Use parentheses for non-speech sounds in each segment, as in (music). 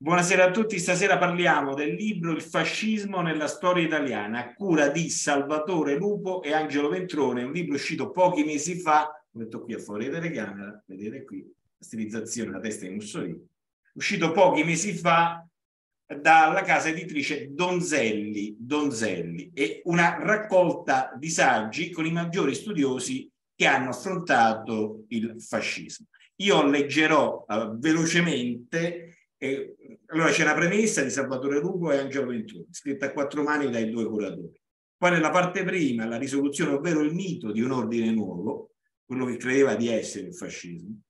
Buonasera a tutti, stasera parliamo del libro Il fascismo nella storia italiana, a cura di Salvatore Lupo e Angelo Ventrone, un libro uscito pochi mesi fa, ho detto qui a fuori della camera, vedete qui la stilizzazione, la testa di Mussolini, uscito pochi mesi fa dalla casa editrice Donzelli, Donzelli e una raccolta di saggi con i maggiori studiosi che hanno affrontato il fascismo. Io leggerò eh, velocemente e, allora c'è una premessa di Salvatore Lugo e Angelo Venturi, scritta a quattro mani dai due curatori. Poi nella parte prima, la risoluzione, ovvero il mito di un ordine nuovo, quello che credeva di essere il fascismo.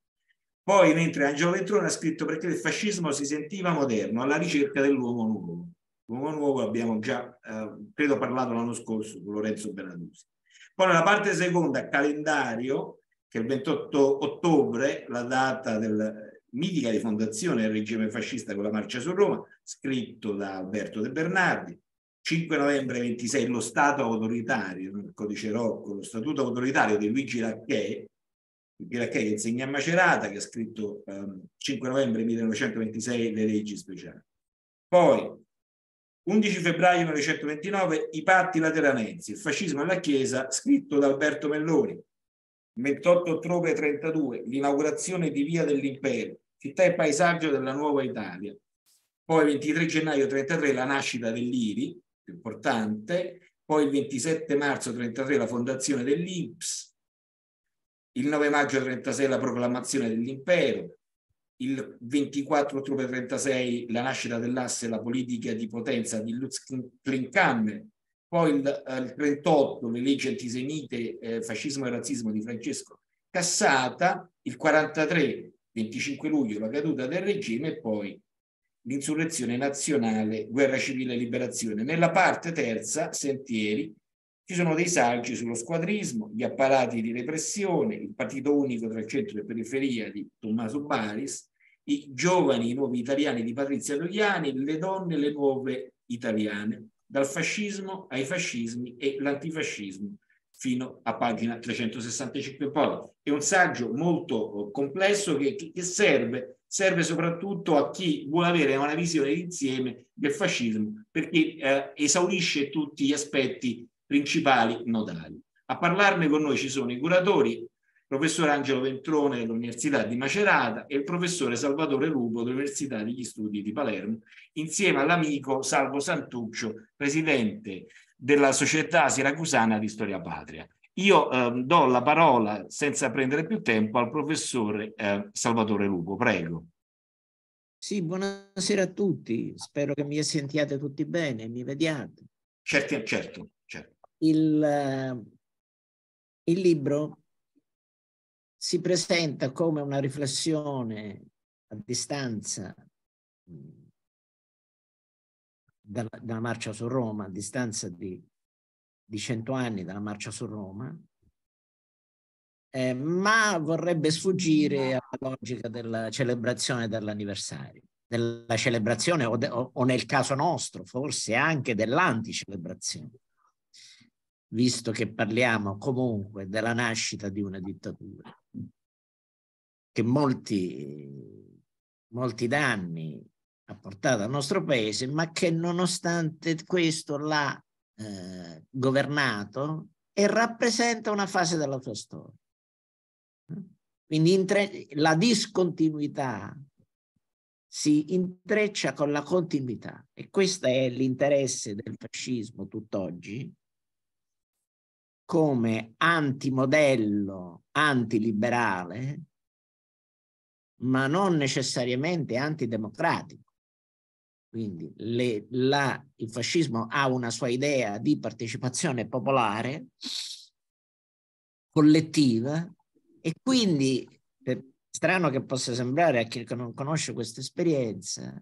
Poi, mentre Angelo Ventrone ha scritto perché il fascismo si sentiva moderno, alla ricerca dell'uomo nuovo. L'uomo nuovo abbiamo già, eh, credo, parlato l'anno scorso con Lorenzo Bernadusi. Poi nella parte seconda, calendario, che è il 28 ottobre, la data del, mitica rifondazione del regime fascista con la marcia su Roma, scritto da Alberto De Bernardi, 5 novembre 26 lo Stato autoritario, il codice Rocco, lo statuto autoritario di Luigi Racchè, Luigi Racchè che insegna a Macerata, che ha scritto ehm, 5 novembre 1926 le leggi speciali. Poi, 11 febbraio 1929, i patti lateranensi, il fascismo e la Chiesa, scritto da Alberto Melloni, 28 ottobre 32, l'inaugurazione di Via dell'Impero, città e paesaggio della nuova Italia. Poi 23 gennaio 33 la nascita dell'IRI, più importante, poi il 27 marzo 33 la fondazione dell'IPS, il 9 maggio 36 la proclamazione dell'impero, il 24 ottobre 36 la nascita dell'asse e la politica di potenza di Lutz Klinkammer, poi il, eh, il 38 le leggi antisemite, eh, fascismo e razzismo di Francesco Cassata, il 43, 25 luglio, la caduta del regime e poi l'insurrezione nazionale, guerra civile e liberazione. Nella parte terza, sentieri, ci sono dei saggi sullo squadrismo, gli apparati di repressione, il partito unico tra centro e periferia di Tommaso Baris, i giovani, i nuovi italiani di Patrizia Loiani, le donne, le nuove italiane dal fascismo ai fascismi e l'antifascismo fino a pagina 365 poi. È un saggio molto eh, complesso che, che serve, serve, soprattutto a chi vuole avere una visione d'insieme del fascismo perché eh, esaurisce tutti gli aspetti principali nodali. A parlarne con noi ci sono i curatori professor Angelo Ventrone dell'Università di Macerata e il professore Salvatore Lupo dell'Università degli Studi di Palermo, insieme all'amico Salvo Santuccio, presidente della Società Siracusana di Storia Patria. Io eh, do la parola, senza prendere più tempo, al professore eh, Salvatore Lupo. Prego. Sì, buonasera a tutti. Spero che mi sentiate tutti bene, mi vediate. Certo, certo. certo. Il, ehm, il libro si presenta come una riflessione a distanza dalla, dalla marcia su Roma, a distanza di, di cento anni dalla marcia su Roma, eh, ma vorrebbe sfuggire alla logica della celebrazione dell'anniversario, della celebrazione o, de, o, o nel caso nostro forse anche dell'anticelebrazione visto che parliamo comunque della nascita di una dittatura, che molti, molti danni ha portato al nostro paese, ma che nonostante questo l'ha eh, governato e rappresenta una fase della sua storia. Quindi tre, la discontinuità si intreccia con la continuità e questo è l'interesse del fascismo tutt'oggi, come antimodello antiliberale, ma non necessariamente antidemocratico. Quindi le, la, il fascismo ha una sua idea di partecipazione popolare, collettiva, e quindi, per strano che possa sembrare a chi non conosce questa esperienza,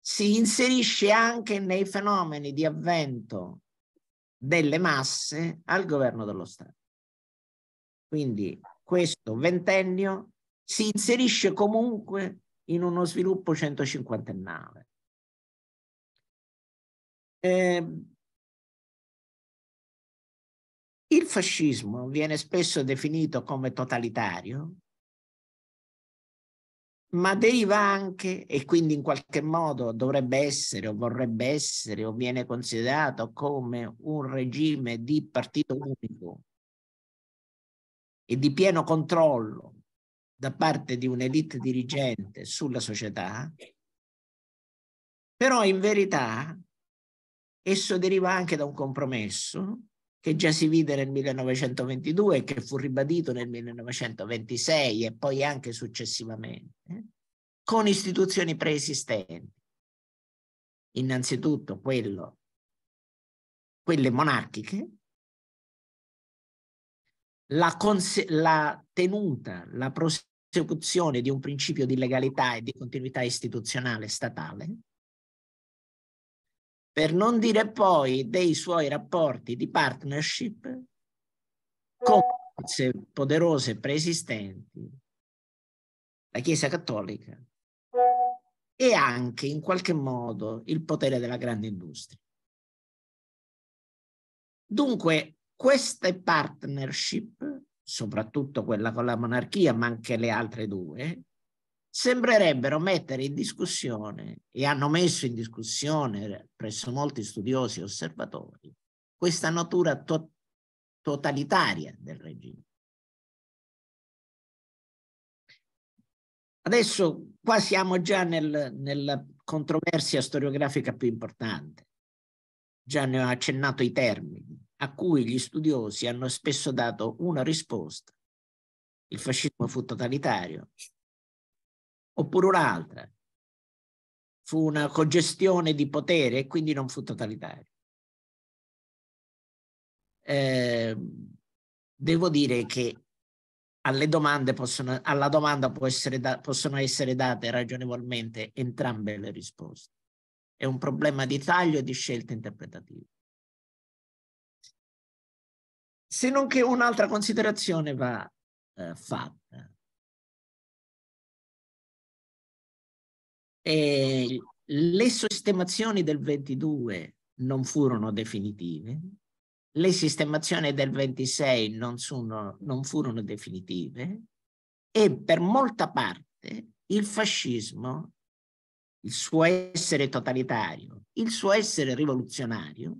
si inserisce anche nei fenomeni di avvento delle masse al governo dello Stato. Quindi questo ventennio si inserisce comunque in uno sviluppo 150ennale. Eh, il fascismo viene spesso definito come totalitario ma deriva anche, e quindi in qualche modo dovrebbe essere o vorrebbe essere o viene considerato come un regime di partito unico e di pieno controllo da parte di un'elite dirigente sulla società, però in verità esso deriva anche da un compromesso che già si vide nel 1922 e che fu ribadito nel 1926 e poi anche successivamente, eh, con istituzioni preesistenti. Innanzitutto quello, quelle monarchiche, la, la tenuta, la prosecuzione di un principio di legalità e di continuità istituzionale statale, per non dire poi dei suoi rapporti di partnership con forze poderose preesistenti, la Chiesa Cattolica e anche in qualche modo il potere della grande industria. Dunque, queste partnership, soprattutto quella con la monarchia, ma anche le altre due, sembrerebbero mettere in discussione e hanno messo in discussione presso molti studiosi e osservatori questa natura to totalitaria del regime. Adesso qua siamo già nel, nella controversia storiografica più importante, già ne ho accennato i termini, a cui gli studiosi hanno spesso dato una risposta. Il fascismo fu totalitario, oppure un'altra. Fu una congestione di potere e quindi non fu totalitario. Eh, devo dire che alle domande possono, alla domanda essere da, possono essere date ragionevolmente entrambe le risposte. È un problema di taglio e di scelta interpretativa. Se non che un'altra considerazione va eh, fatta. Eh, le sistemazioni del 22 non furono definitive, le sistemazioni del 26 non, sono, non furono definitive e per molta parte il fascismo, il suo essere totalitario, il suo essere rivoluzionario,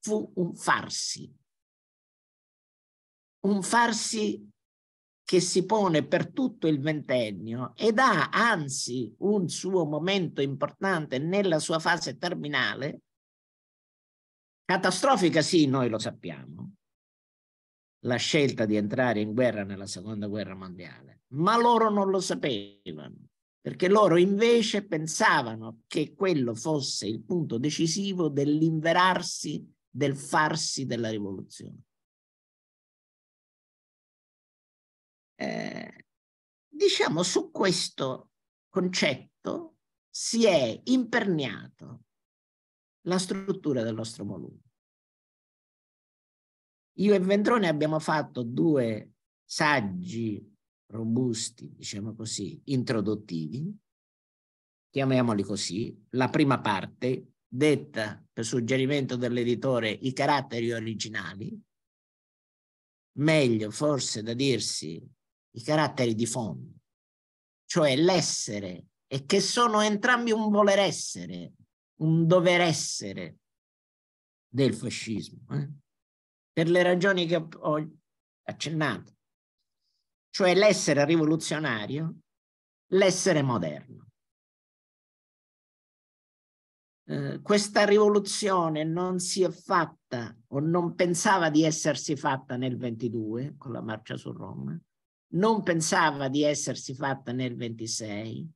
fu un farsi, un farsi che si pone per tutto il ventennio ed ha anzi un suo momento importante nella sua fase terminale, catastrofica sì, noi lo sappiamo, la scelta di entrare in guerra nella seconda guerra mondiale, ma loro non lo sapevano, perché loro invece pensavano che quello fosse il punto decisivo dell'inverarsi, del farsi della rivoluzione. Eh, diciamo su questo concetto si è imperniato la struttura del nostro volume. Io e Ventrone abbiamo fatto due saggi robusti, diciamo così, introduttivi, chiamiamoli così, la prima parte, detta per suggerimento dell'editore i caratteri originali, meglio forse da dirsi i caratteri di fondo, cioè l'essere, e che sono entrambi un voler essere, un dover essere del fascismo, eh? per le ragioni che ho accennato, cioè l'essere rivoluzionario, l'essere moderno. Eh, questa rivoluzione non si è fatta o non pensava di essersi fatta nel 22 con la marcia su Roma, non pensava di essersi fatta nel 26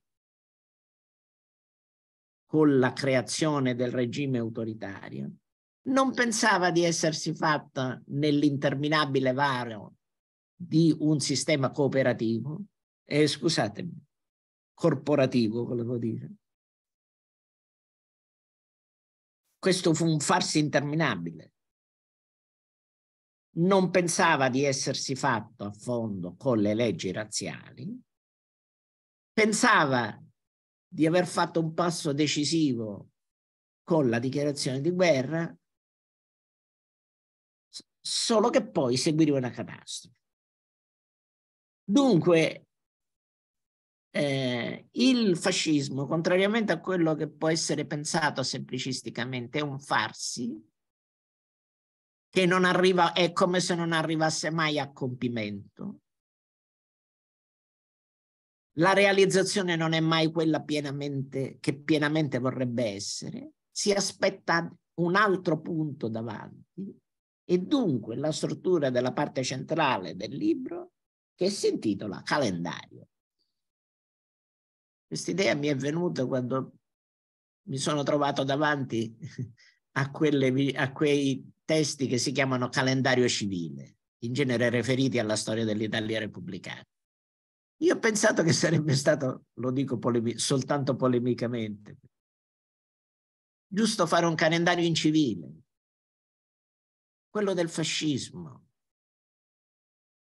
con la creazione del regime autoritario, non pensava di essersi fatta nell'interminabile varo di un sistema cooperativo, e scusatemi, corporativo volevo dire. Questo fu un farsi interminabile non pensava di essersi fatto a fondo con le leggi razziali, pensava di aver fatto un passo decisivo con la dichiarazione di guerra, solo che poi seguiva una catastrofe. Dunque, eh, il fascismo, contrariamente a quello che può essere pensato semplicisticamente, è un farsi che non arriva, è come se non arrivasse mai a compimento. La realizzazione non è mai quella pienamente, che pienamente vorrebbe essere, si aspetta un altro punto davanti e dunque la struttura della parte centrale del libro che si intitola calendario. Quest'idea mi è venuta quando mi sono trovato davanti (laughs) a, quelle, a quei testi che si chiamano calendario civile, in genere riferiti alla storia dell'Italia repubblicana. Io ho pensato che sarebbe stato, lo dico polemi soltanto polemicamente, giusto fare un calendario in civile, quello del fascismo.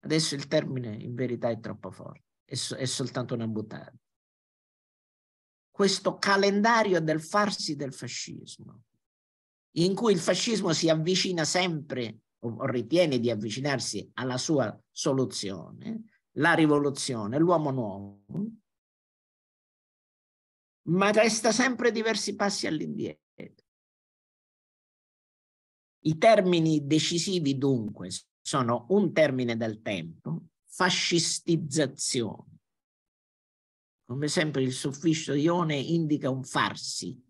Adesso il termine in verità è troppo forte, è, so è soltanto una buttata questo calendario del farsi del fascismo in cui il fascismo si avvicina sempre o ritiene di avvicinarsi alla sua soluzione, la rivoluzione, l'uomo nuovo, ma resta sempre diversi passi all'indietro. I termini decisivi dunque sono un termine del tempo, fascistizzazione. Come sempre il suffisso ione indica un farsi,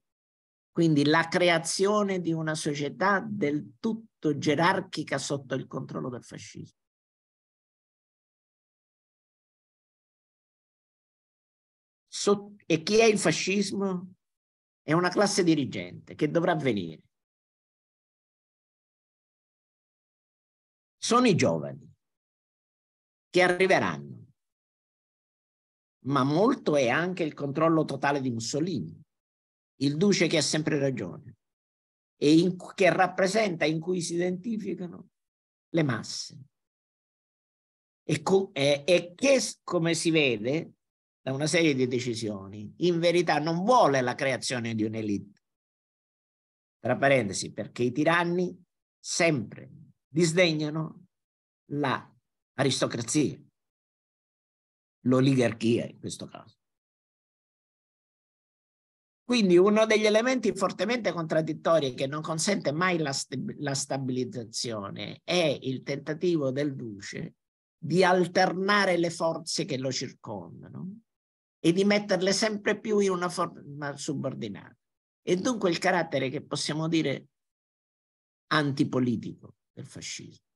quindi la creazione di una società del tutto gerarchica sotto il controllo del fascismo. Sotto, e chi è il fascismo? È una classe dirigente che dovrà venire. Sono i giovani che arriveranno, ma molto è anche il controllo totale di Mussolini il duce che ha sempre ragione e in, che rappresenta, in cui si identificano le masse. E, co, e, e che, come si vede da una serie di decisioni, in verità non vuole la creazione di un'elite. Tra parentesi, perché i tiranni sempre disdegnano l'aristocrazia, l'oligarchia in questo caso. Quindi uno degli elementi fortemente contraddittori che non consente mai la, st- la stabilizzazione è il tentativo del Duce di alternare le forze che lo circondano e di metterle sempre più in una forma subordinata. E dunque il carattere che possiamo dire antipolitico del fascismo.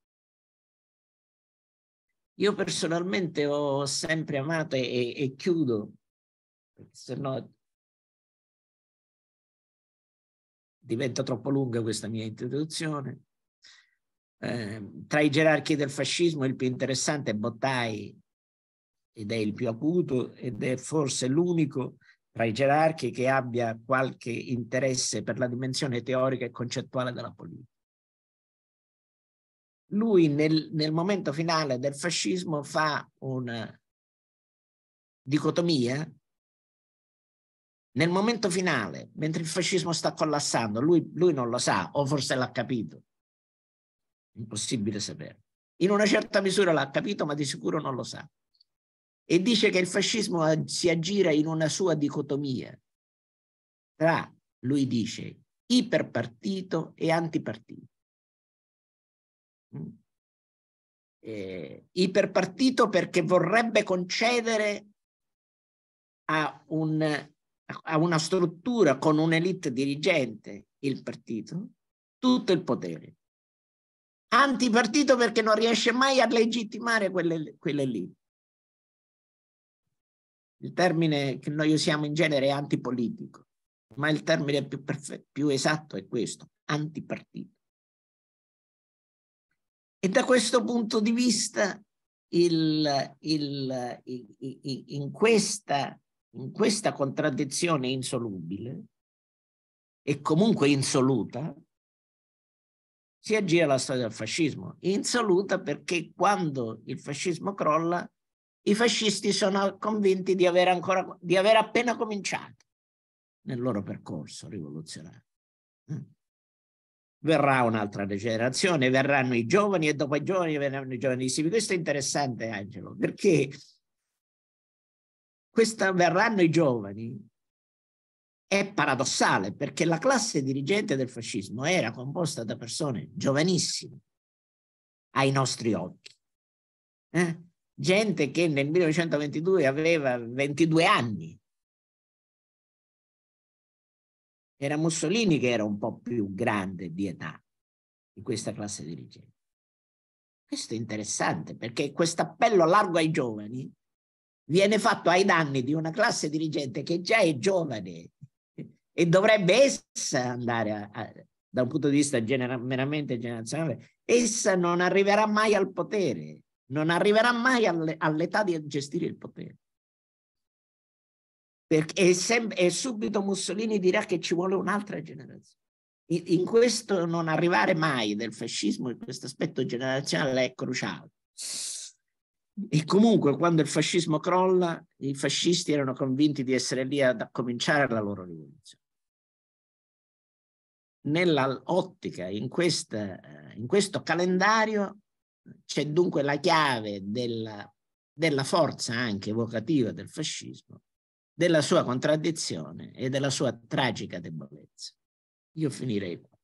Io personalmente ho sempre amato e, e chiudo, se no diventa troppo lunga questa mia introduzione. Eh, tra i gerarchi del fascismo il più interessante è Bottai ed è il più acuto ed è forse l'unico tra i gerarchi che abbia qualche interesse per la dimensione teorica e concettuale della politica. Lui nel, nel momento finale del fascismo fa una dicotomia nel momento finale, mentre il fascismo sta collassando, lui, lui non lo sa, o forse l'ha capito. Impossibile sapere. In una certa misura l'ha capito, ma di sicuro non lo sa. E dice che il fascismo si aggira in una sua dicotomia tra, lui dice, iperpartito e antipartito. Eh, iperpartito perché vorrebbe concedere a un a una struttura con un'elite dirigente, il partito, tutto il potere. Antipartito perché non riesce mai a legittimare quelle, quelle lì. Il termine che noi usiamo in genere è antipolitico, ma il termine più, perfetto, più esatto è questo, antipartito. E da questo punto di vista, il, il, in, in questa in questa contraddizione insolubile e comunque insoluta si aggira la storia del fascismo. Insoluta perché quando il fascismo crolla i fascisti sono convinti di aver, ancora, di aver appena cominciato nel loro percorso rivoluzionario. Mm. Verrà un'altra degenerazione, verranno i giovani e dopo i giovani verranno i giovanissimi. Questo è interessante, Angelo, perché questa verranno i giovani è paradossale perché la classe dirigente del fascismo era composta da persone giovanissime ai nostri occhi. Eh? Gente che nel 1922 aveva 22 anni. Era Mussolini che era un po' più grande di età di questa classe dirigente. Questo è interessante perché questo appello largo ai giovani viene fatto ai danni di una classe dirigente che già è giovane e dovrebbe essa andare a, a, da un punto di vista genera, meramente generazionale, essa non arriverà mai al potere, non arriverà mai alle, all'età di gestire il potere. Perché sem- e subito Mussolini dirà che ci vuole un'altra generazione. In, in questo non arrivare mai del fascismo, in questo aspetto generazionale è cruciale. E comunque quando il fascismo crolla, i fascisti erano convinti di essere lì ad cominciare la loro rivoluzione. Nell'ottica, in, questa, in questo calendario, c'è dunque la chiave della, della forza anche evocativa del fascismo, della sua contraddizione e della sua tragica debolezza. Io finirei qua.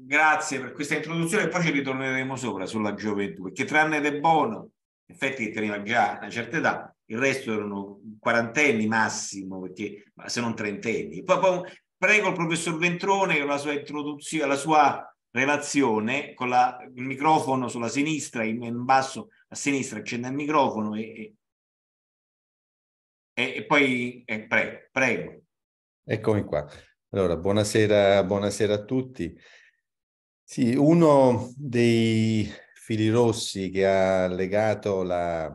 Grazie per questa introduzione e poi ci ritorneremo sopra sulla gioventù, perché tranne De Bono effetti che teneva già una certa età, il resto erano quarantenni massimo, perché, se non trentenni. Poi, poi prego il professor Ventrone con la sua introduzione, la sua relazione con la, il microfono sulla sinistra, in, in basso a sinistra accende il microfono e, e, e poi eh, prego, prego. Eccomi qua. Allora, buonasera, buonasera a tutti. Sì, uno dei, fili rossi che ha legato la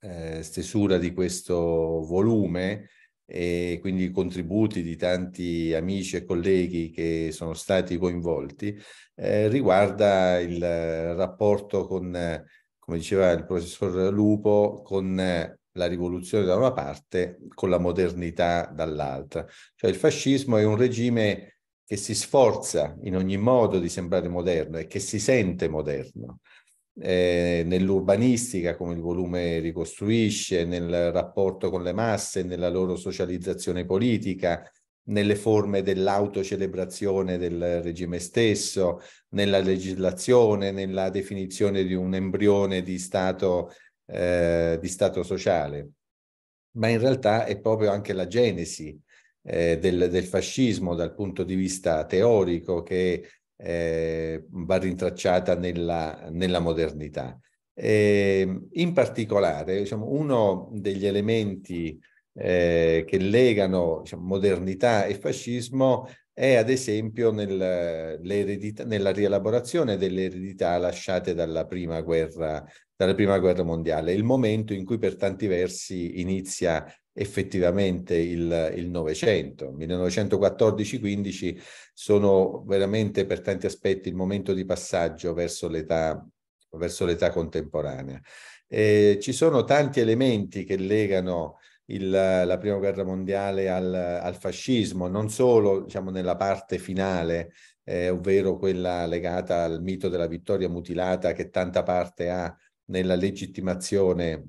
eh, stesura di questo volume e quindi i contributi di tanti amici e colleghi che sono stati coinvolti, eh, riguarda il rapporto con, come diceva il professor Lupo, con eh, la rivoluzione da una parte, con la modernità dall'altra. Cioè il fascismo è un regime che si sforza in ogni modo di sembrare moderno e che si sente moderno. Eh, nell'urbanistica, come il volume ricostruisce, nel rapporto con le masse, nella loro socializzazione politica, nelle forme dell'autocelebrazione del regime stesso, nella legislazione, nella definizione di un embrione di stato, eh, di stato sociale. Ma in realtà è proprio anche la genesi eh, del, del, fascismo dal punto di vista teorico che eh, va rintracciata nella, nella modernità. E, ehm, in particolare, diciamo, uno degli elementi eh, che legano diciamo, modernità e fascismo è ad esempio nel, nella rielaborazione delle eredità lasciate dalla prima, guerra, dalla prima guerra mondiale, il momento in cui per tanti versi inizia effettivamente il, il Novecento. 1914-15 sono veramente per tanti aspetti il momento di passaggio verso l'età, verso l'età contemporanea. Eh, ci sono tanti elementi che legano il, la prima guerra mondiale al, al fascismo, non solo diciamo, nella parte finale, eh, ovvero quella legata al mito della vittoria mutilata che tanta parte ha nella legittimazione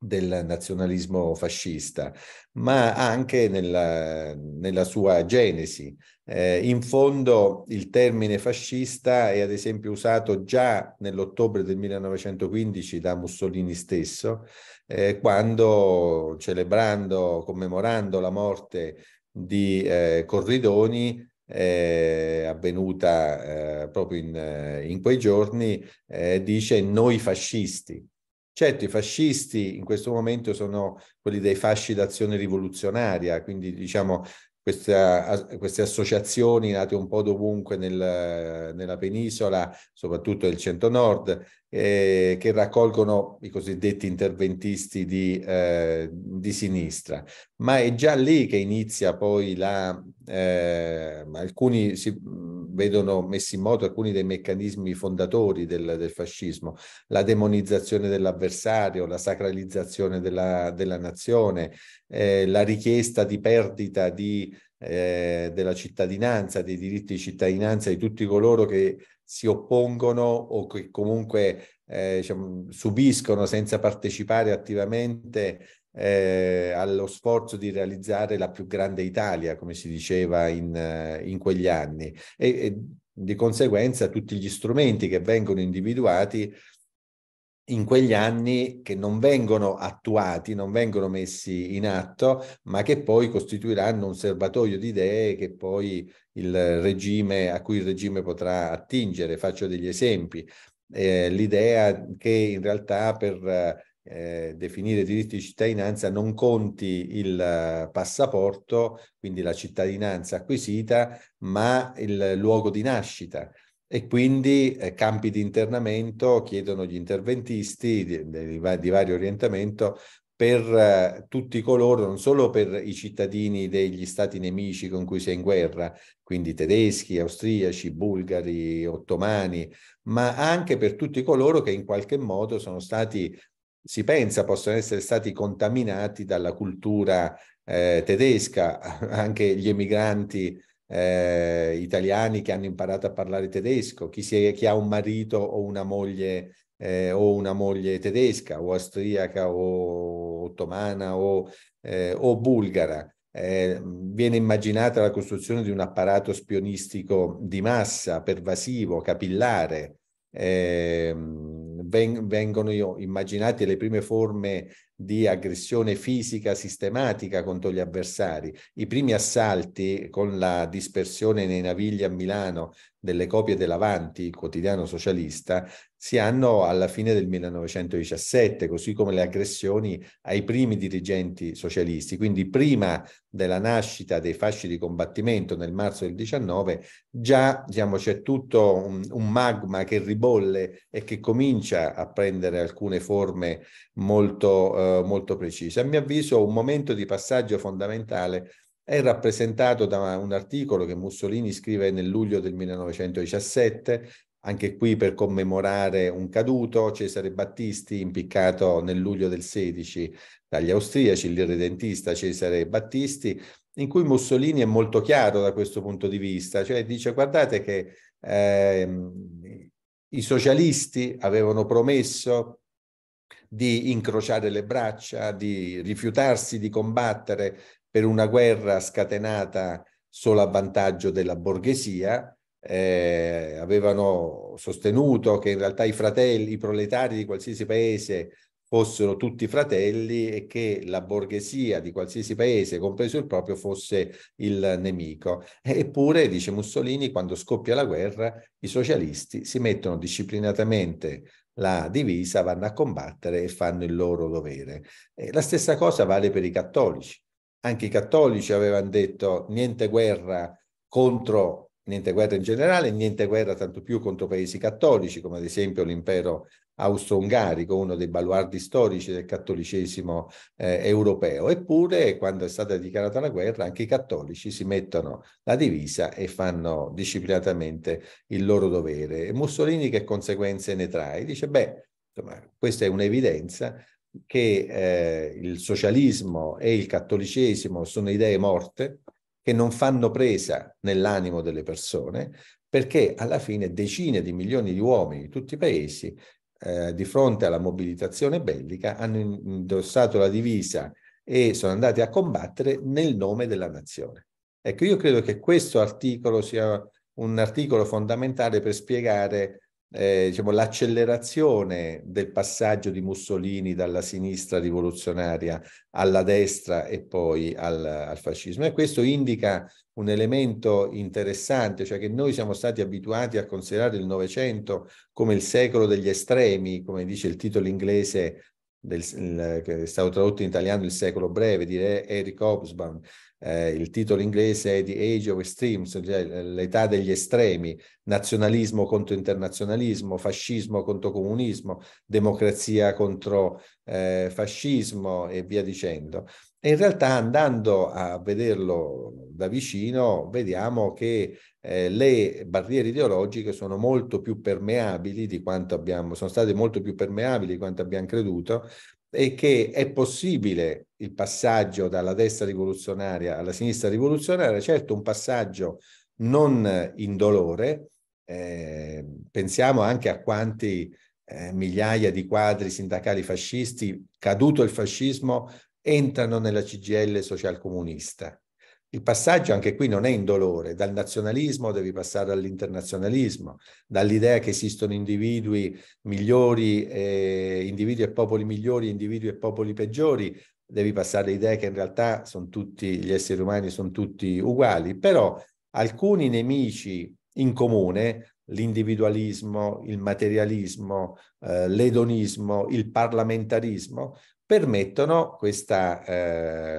del nazionalismo fascista, ma anche nella, nella sua genesi. Eh, in fondo il termine fascista è ad esempio usato già nell'ottobre del 1915 da Mussolini stesso, eh, quando celebrando, commemorando la morte di eh, Corridoni, eh, avvenuta eh, proprio in, eh, in, quei giorni, eh, dice noi fascisti. Certo, i fascisti in questo momento sono quelli dei fasci d'azione rivoluzionaria, quindi diciamo questa, queste associazioni nate un po' dovunque nel, nella penisola, soprattutto nel centro-nord, eh, che raccolgono i cosiddetti interventisti di, eh, di, sinistra, ma è già lì che inizia poi la... Eh, alcuni si vedono messi in moto alcuni dei meccanismi fondatori del, del fascismo, la demonizzazione dell'avversario, la sacralizzazione della, della nazione, eh, la richiesta di perdita di, eh, della cittadinanza, dei diritti di cittadinanza di tutti coloro che si oppongono o che comunque eh, diciamo, subiscono senza partecipare attivamente eh, allo sforzo di realizzare la più grande Italia, come si diceva in, eh, in quegli anni. E, e, di conseguenza tutti gli strumenti che vengono individuati in quegli anni che non vengono attuati, non vengono messi in atto, ma che poi costituiranno un serbatoio di idee che poi il regime, a cui il regime potrà attingere. Faccio degli esempi. Eh, l'idea che in realtà per eh, definire diritti di cittadinanza non conti il passaporto, quindi la cittadinanza acquisita, ma il luogo di nascita e quindi eh, campi di internamento chiedono gli interventisti di, di, di vario orientamento per eh, tutti coloro, non solo per i cittadini degli stati nemici con cui si è in guerra, quindi tedeschi, austriaci, bulgari, ottomani, ma anche per tutti coloro che in qualche modo sono stati, si pensa, possono essere stati contaminati dalla cultura eh, tedesca, (laughs) anche gli emigranti eh, italiani che hanno imparato a parlare tedesco, chi, è, chi ha un marito o una moglie eh, o una moglie tedesca o austriaca o ottomana o, eh, o bulgara. Eh, viene immaginata la costruzione di un apparato spionistico di massa, pervasivo, capillare. Ehm, vengono immaginate le prime forme di aggressione fisica sistematica contro gli avversari. I primi assalti con la dispersione nei navigli a Milano delle copie dell'Avanti, il quotidiano socialista, si hanno alla fine del 1917, così come le aggressioni ai primi dirigenti socialisti. Quindi prima della nascita dei fasci di combattimento nel marzo del 19, già diciamo, c'è tutto un, un, magma che ribolle e che comincia a prendere alcune forme molto, eh, molto precise. A mio avviso un momento di passaggio fondamentale è rappresentato da un articolo che Mussolini scrive nel luglio del 1917 anche qui per commemorare un caduto, Cesare Battisti, impiccato nel luglio del 16 dagli austriaci, il redentista Cesare Battisti, in cui Mussolini è molto chiaro da questo punto di vista, cioè dice guardate che eh, i socialisti avevano promesso di incrociare le braccia, di rifiutarsi di combattere per una guerra scatenata solo a vantaggio della borghesia, eh, avevano sostenuto che in realtà i fratelli, i proletari di qualsiasi paese fossero tutti fratelli e che la borghesia di qualsiasi paese, compreso il proprio, fosse il nemico. Eppure, dice Mussolini, quando scoppia la guerra, i socialisti si mettono disciplinatamente la divisa, vanno a combattere e fanno il loro dovere. E la stessa cosa vale per i cattolici. Anche i cattolici avevano detto niente guerra contro niente guerra in generale, niente guerra tanto più contro paesi cattolici, come ad esempio l'impero austro-ungarico, uno dei baluardi storici del cattolicesimo eh, europeo. Eppure, quando è stata dichiarata la guerra, anche i cattolici si mettono la divisa e fanno disciplinatamente il loro dovere. E Mussolini che conseguenze ne trae? Dice, beh, insomma, questa è un'evidenza che eh, il socialismo e il cattolicesimo sono idee morte, che non fanno presa nell'animo delle persone, perché alla fine decine di milioni di uomini di tutti i paesi, eh, di fronte alla mobilitazione bellica, hanno indossato la divisa e sono andati a combattere nel nome della nazione. Ecco, io credo che questo articolo sia un articolo fondamentale per spiegare eh, diciamo, l'accelerazione del passaggio di Mussolini dalla sinistra rivoluzionaria alla destra e poi al, al, fascismo. E questo indica un elemento interessante, cioè che noi siamo stati abituati a considerare il Novecento come il secolo degli estremi, come dice il titolo inglese del, il, che è stato tradotto in italiano il secolo breve di Eric Hobsbawm, eh, il titolo inglese è The Age of Extremes, cioè eh, l'età degli estremi, nazionalismo contro internazionalismo, fascismo contro comunismo, democrazia contro eh, fascismo e via dicendo. E in realtà andando a vederlo da vicino vediamo che eh, le barriere ideologiche sono molto più permeabili di quanto abbiamo, sono state molto più permeabili di quanto abbiamo creduto è che è possibile il passaggio dalla destra rivoluzionaria alla sinistra rivoluzionaria, certo un passaggio non indolore, eh, pensiamo anche a quanti eh, migliaia di quadri sindacali fascisti, caduto il fascismo, entrano nella CGL socialcomunista. Il passaggio anche qui non è indolore, dal nazionalismo devi passare all'internazionalismo, dall'idea che esistono individui migliori, eh, individui e popoli migliori, individui e popoli peggiori, devi passare all'idea che in realtà sono tutti gli esseri umani sono tutti uguali, però alcuni nemici in comune, l'individualismo, il materialismo, eh, l'edonismo, il parlamentarismo, permettono questa,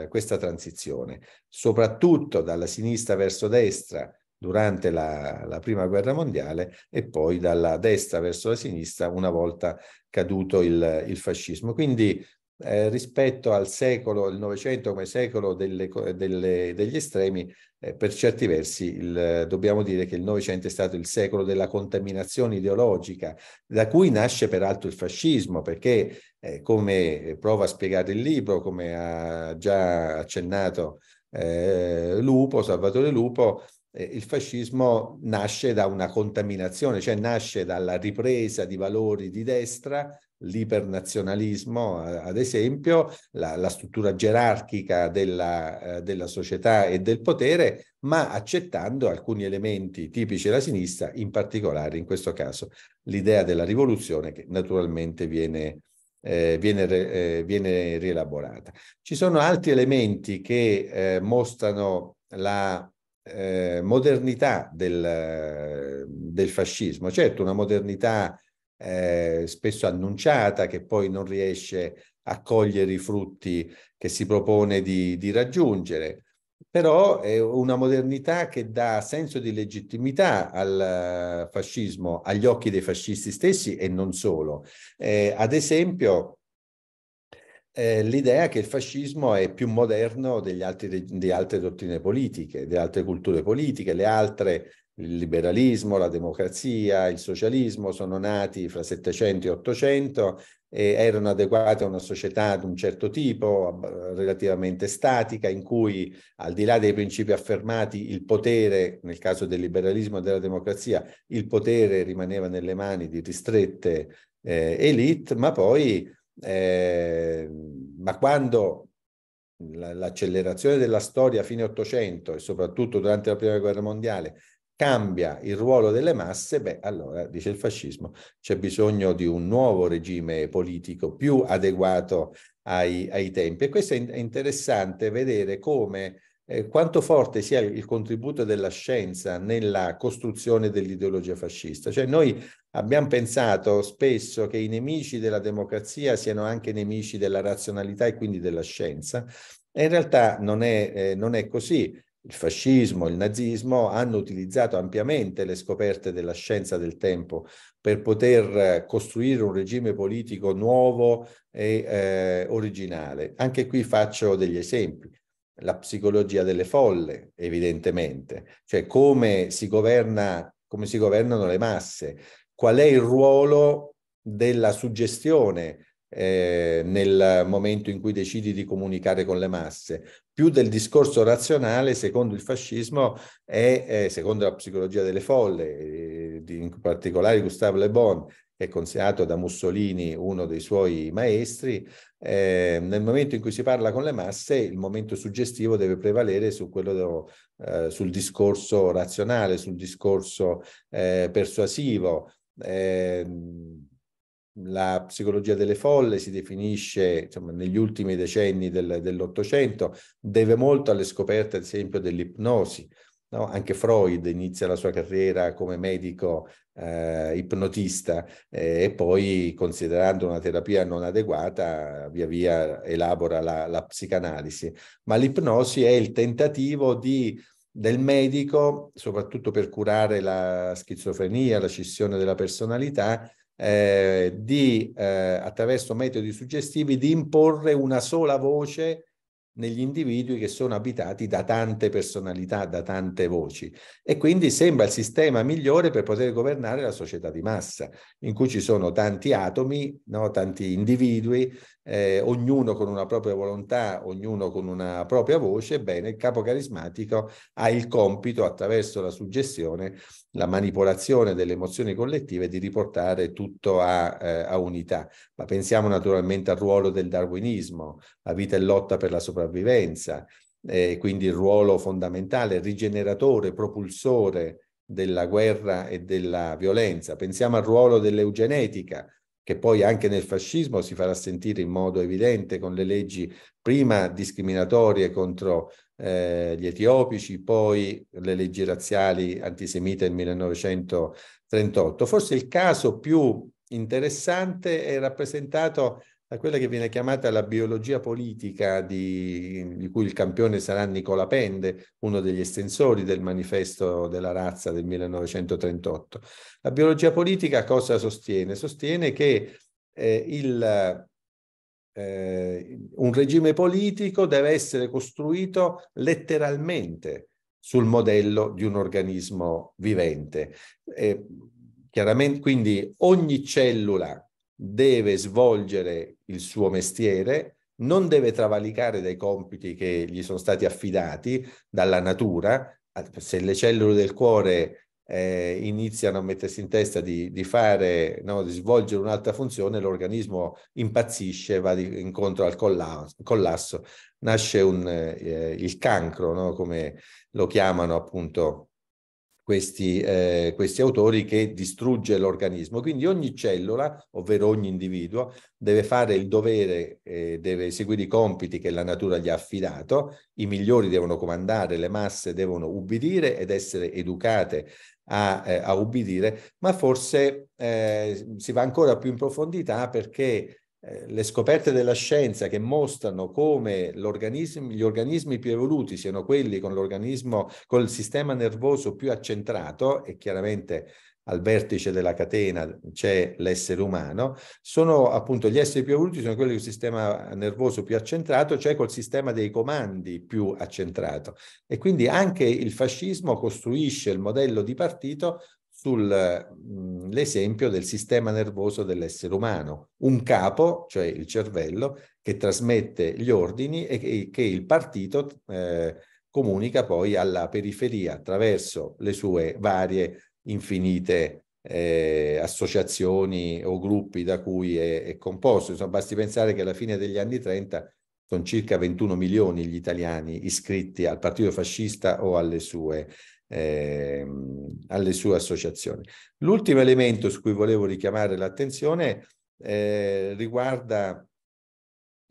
eh, questa transizione, soprattutto dalla sinistra verso destra durante la, la, prima guerra mondiale e poi dalla destra verso la sinistra una volta caduto il, il fascismo. Quindi eh, rispetto al secolo, il Novecento come secolo delle, delle, degli estremi, eh, per certi versi il, dobbiamo dire che il Novecento è stato il secolo della contaminazione ideologica, da cui nasce peraltro il fascismo, perché eh, come prova a spiegare il libro, come ha già accennato eh, Lupo, Salvatore Lupo, eh, il fascismo nasce da una contaminazione, cioè nasce dalla ripresa di valori di destra l'ipernazionalismo, ad esempio, la, la struttura gerarchica della, eh, della, società e del potere, ma accettando alcuni elementi tipici della sinistra, in particolare in questo caso l'idea della rivoluzione che naturalmente viene, eh, viene, eh, viene rielaborata. Ci sono altri elementi che eh, mostrano la eh, modernità del, del, fascismo, certo una modernità eh, spesso annunciata, che poi non riesce a cogliere i frutti che si propone di, di raggiungere. Però è una modernità che dà senso di legittimità al eh, fascismo, agli occhi dei fascisti stessi e non solo. Eh, ad esempio, eh, l'idea che il fascismo è più moderno degli altri, di altre dottrine politiche, di altre culture politiche, le altre il liberalismo, la democrazia, il socialismo sono nati fra 700 e 800 e erano adeguati a una società di un certo tipo, relativamente statica, in cui al di là dei principi affermati il potere, nel caso del liberalismo e della democrazia, il potere rimaneva nelle mani di ristrette eh, elite, ma poi, eh, ma quando l'accelerazione della storia fine Ottocento e soprattutto durante la Prima Guerra Mondiale cambia il ruolo delle masse, beh, allora, dice il fascismo, c'è bisogno di un nuovo regime politico più adeguato ai, ai tempi. E questo è interessante vedere come eh, quanto forte sia il contributo della scienza nella costruzione dell'ideologia fascista. Cioè noi abbiamo pensato spesso che i nemici della democrazia siano anche nemici della razionalità e quindi della scienza, e in realtà non è, eh, non è così il fascismo, il nazismo hanno utilizzato ampiamente le scoperte della scienza del tempo per poter eh, costruire un regime politico nuovo e eh, originale. Anche qui faccio degli esempi. La psicologia delle folle, evidentemente, cioè come si, governa, come si governano le masse, qual è il ruolo della suggestione eh, nel momento in cui decidi di comunicare con le masse, più del discorso razionale, secondo il fascismo, è, eh, secondo la psicologia delle folle, eh, di, in particolare Gustave Le Bon, che è considerato da Mussolini uno dei suoi maestri, eh, nel momento in cui si parla con le masse, il momento suggestivo deve prevalere su quello de, eh, sul discorso razionale, sul discorso eh, persuasivo ehm, la psicologia delle folle si definisce insomma, negli ultimi decenni del, dell'Ottocento, deve molto alle scoperte, ad esempio, dell'ipnosi. No? Anche Freud inizia la sua carriera come medico eh, ipnotista eh, e poi, considerando una terapia non adeguata, via via elabora la, la psicanalisi. Ma l'ipnosi è il tentativo di del medico, soprattutto per curare la schizofrenia, la scissione della personalità, eh, di, eh, attraverso metodi suggestivi, di imporre una sola voce negli individui che sono abitati da tante personalità, da tante voci. E quindi sembra il sistema migliore per poter governare la società di massa, in cui ci sono tanti atomi, no? tanti individui eh, ognuno con una propria volontà, ognuno con una propria voce, ebbene il capo carismatico ha il compito attraverso la suggestione, la manipolazione delle emozioni collettive di riportare tutto a, eh, a unità. Ma pensiamo naturalmente al ruolo del darwinismo, la vita è lotta per la sopravvivenza, eh, quindi il ruolo fondamentale, rigeneratore, propulsore della guerra e della violenza. Pensiamo al ruolo dell'eugenetica, che poi anche nel fascismo si farà sentire in modo evidente con le leggi prima discriminatorie contro eh, gli etiopici, poi le leggi razziali antisemite nel 1938. Forse il caso più interessante è rappresentato a quella che viene chiamata la biologia politica di, di cui il campione sarà Nicola Pende, uno degli estensori del manifesto della razza del 1938. La biologia politica cosa sostiene? Sostiene che eh, il, eh, un regime politico deve essere costruito letteralmente sul modello di un organismo vivente. Eh, chiaramente, quindi ogni cellula deve svolgere il suo mestiere, non deve travalicare dai compiti che gli sono stati affidati dalla natura. Se le cellule del cuore eh, iniziano a mettersi in testa di, di, fare, no, di svolgere un'altra funzione, l'organismo impazzisce, va di, incontro al collasso, collasso. nasce un, eh, il cancro, no, come lo chiamano appunto questi, eh, questi autori che distrugge l'organismo. Quindi ogni cellula, ovvero ogni individuo, deve fare il dovere, eh, deve eseguire i compiti che la natura gli ha affidato, i migliori devono comandare, le masse devono ubbidire ed essere educate a, eh, a ubbidire, ma forse eh, si va ancora più in profondità perché eh, le scoperte della scienza che mostrano come gli organismi più evoluti siano quelli con l'organismo, col sistema nervoso più accentrato, e chiaramente al vertice della catena c'è l'essere umano, sono appunto gli esseri più evoluti, sono quelli con il sistema nervoso più accentrato, cioè col sistema dei comandi più accentrato. E quindi anche il fascismo costruisce il modello di partito sull'esempio del sistema nervoso dell'essere umano. Un capo, cioè il cervello, che trasmette gli ordini e che, che il partito eh, comunica poi alla periferia attraverso le sue varie infinite eh, associazioni o gruppi da cui è, è composto. Insomma, basti pensare che alla fine degli anni 30 sono circa 21 milioni gli italiani iscritti al partito fascista o alle sue eh, alle sue associazioni. L'ultimo elemento su cui volevo richiamare l'attenzione eh, riguarda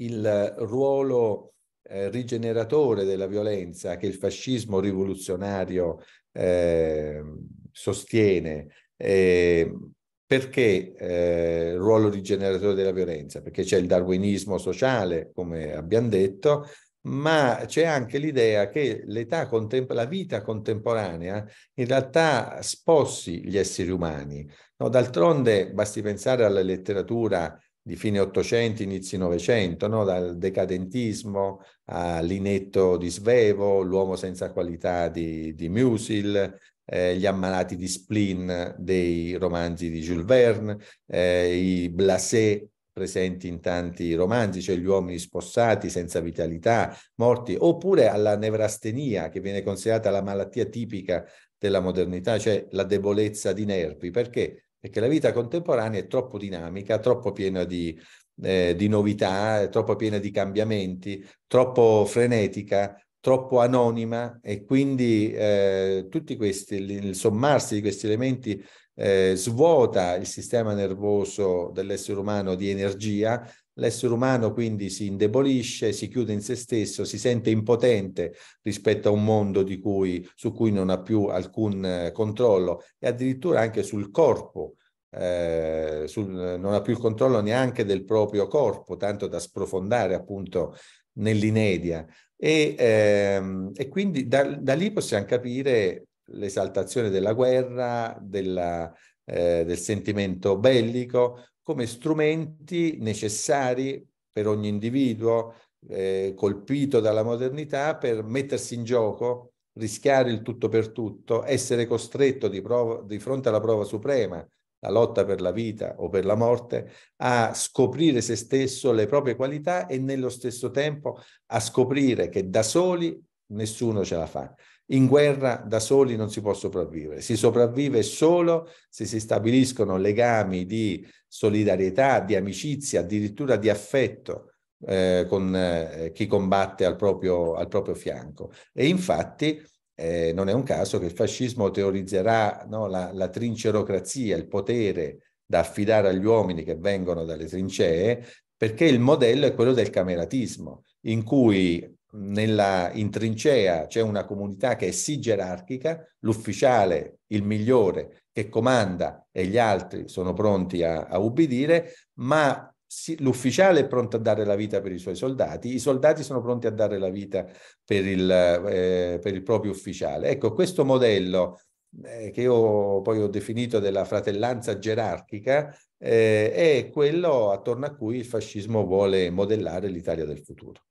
il ruolo eh, rigeneratore della violenza che il fascismo rivoluzionario ehm, sostiene. Ehm, perché eh, ruolo rigeneratore della violenza? Perché c'è il darwinismo sociale, come abbiamo detto, ma c'è anche l'idea che la vita contemporanea in realtà spossi gli esseri umani. No? D'altronde basti pensare alla letteratura di fine Ottocento, inizi Novecento, no? dal decadentismo all'inetto di Svevo, l'uomo senza qualità di, di Musil, eh, gli ammalati di spleen dei romanzi di Jules Verne, eh, i blasé presenti in tanti romanzi, cioè gli uomini spossati, senza vitalità, morti, oppure alla nevrastenia che viene considerata la malattia tipica della modernità, cioè la debolezza di nervi. Perché? Perché la vita contemporanea è troppo dinamica, troppo piena di, eh, di novità, troppo piena di cambiamenti, troppo frenetica, troppo anonima e quindi eh, tutti questi, il sommarsi di questi elementi eh, svuota il sistema nervoso dell'essere umano di energia, l'essere umano quindi si indebolisce, si chiude in se stesso, si sente impotente rispetto a un mondo cui, su cui non ha più alcun eh, controllo e addirittura anche sul corpo. Eh, sul, non ha più il controllo neanche del proprio corpo, tanto da sprofondare appunto nell'inedia. E, ehm, e quindi da, da, lì possiamo capire l'esaltazione della guerra, della, eh, del sentimento bellico, come strumenti necessari per ogni individuo eh, colpito dalla modernità per mettersi in gioco, rischiare il tutto per tutto, essere costretto di, prova, di fronte alla prova suprema, la lotta per la vita o per la morte, a scoprire se stesso le proprie qualità e nello stesso tempo a scoprire che da soli nessuno ce la fa. In guerra da soli non si può sopravvivere, si sopravvive solo se si stabiliscono legami di solidarietà, di amicizia, addirittura di affetto eh, con eh, chi combatte al proprio, al proprio, fianco. E infatti eh, non è un caso che il fascismo teorizzerà no, la, la, trincerocrazia, il potere da affidare agli uomini che vengono dalle trincee, perché il modello è quello del cameratismo, in cui nella, in trincea c'è una comunità che è sì gerarchica, l'ufficiale, il migliore che comanda e gli altri sono pronti a, a ubbidire, ma sì, l'ufficiale è pronto a dare la vita per i suoi soldati, i soldati sono pronti a dare la vita per il, eh, per il proprio ufficiale. Ecco, questo modello eh, che io poi ho definito della fratellanza gerarchica eh, è quello attorno a cui il fascismo vuole modellare l'Italia del futuro.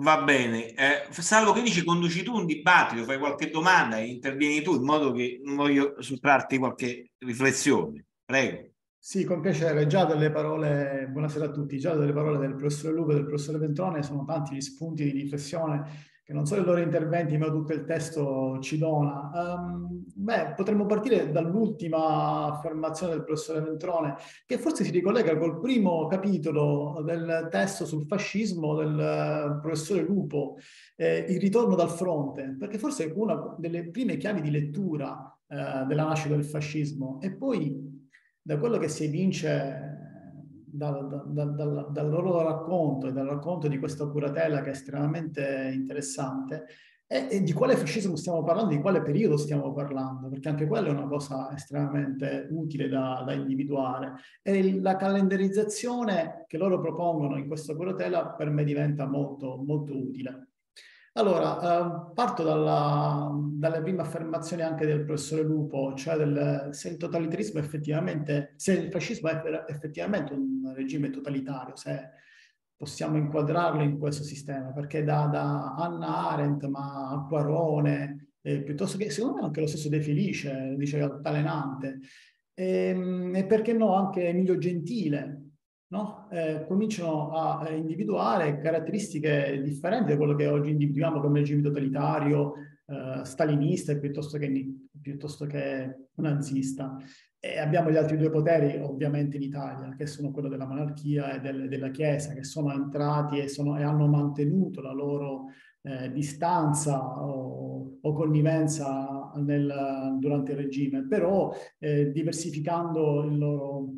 Va bene, eh, salvo che dici conduci tu un dibattito, fai qualche domanda e intervieni tu in modo che non voglio sottrarti qualche riflessione. Prego. Sì, con piacere. Già dalle parole, buonasera a tutti, già dalle parole del professore Luca e del professore Ventrone sono tanti gli spunti di riflessione che non solo i loro interventi, ma tutto il testo ci dona. Um, beh, potremmo partire dall'ultima affermazione del professore Ventrone, che forse si ricollega col primo capitolo del testo sul fascismo del eh, professore Lupo, eh, il ritorno dal fronte, perché forse è una delle prime chiavi di lettura eh, della nascita del fascismo. E poi, da quello che si evince dal, dal, dal, dal, loro racconto e dal racconto di questa curatela che è estremamente interessante e, e, di quale fascismo stiamo parlando, di quale periodo stiamo parlando, perché anche quella è una cosa estremamente utile da, da individuare. E la calendarizzazione che loro propongono in questa curatela per me diventa molto, molto utile. Allora, eh, parto dalla, dalle prime affermazioni anche del professore Lupo, cioè del, se il totalitarismo è effettivamente, se il fascismo è effettivamente un regime totalitario, se possiamo inquadrarlo in questo sistema, perché da, da Anna Arendt, ma a Quarone, eh, piuttosto che secondo me anche lo stesso De Felice, dice Talenante, e, ehm, e perché no anche Emilio Gentile, no? eh, cominciano a eh, individuare caratteristiche differenti da quello che oggi individuiamo come regime totalitario, eh, stalinista piuttosto che, piuttosto che nazista. E abbiamo gli altri due poteri, ovviamente, in Italia, che sono quello della monarchia e del, della Chiesa, che sono entrati e, sono, e hanno mantenuto la loro eh, distanza o, o connivenza nel, durante il regime, però eh, diversificando il loro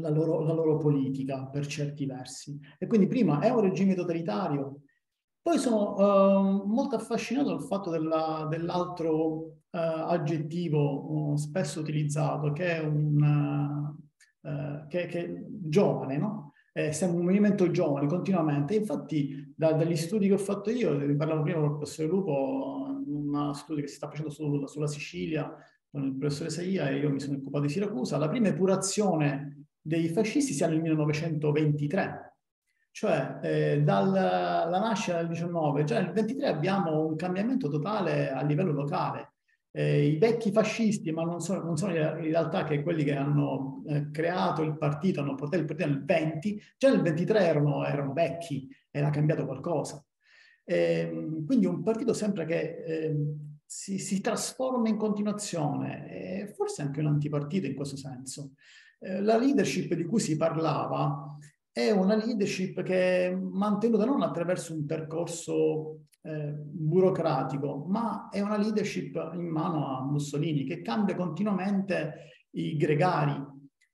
la loro, la loro politica per certi versi. E quindi prima è un regime totalitario, poi sono uh, molto affascinato dal fatto della, dell'altro uh, aggettivo uh, spesso utilizzato, che è un eh, eh, che, che, giovane, no? Eh, siamo un movimento giovane continuamente. Infatti, da, dagli studi che ho fatto io, ne parlavo prima con il professor Lupo, un studio che si sta facendo su, sulla Sicilia con il professore Saia e io mi sono occupato di Siracusa, la prima epurazione dei fascisti siamo nel 1923, cioè eh, dalla nascita del 19, già cioè nel 23 abbiamo un cambiamento totale a livello locale. Eh, I vecchi fascisti, ma non sono, non sono, in realtà che quelli che hanno eh, creato il partito, hanno portato il partito nel 20, già nel 23 erano, erano vecchi, era cambiato qualcosa. Ehm, quindi un partito sempre che ehm, si, si, trasforma in continuazione, forse anche un antipartito in questo senso. Eh, la leadership di cui si parlava è una leadership che è mantenuta non attraverso un percorso eh, burocratico, ma è una leadership in mano a Mussolini che cambia continuamente i gregari.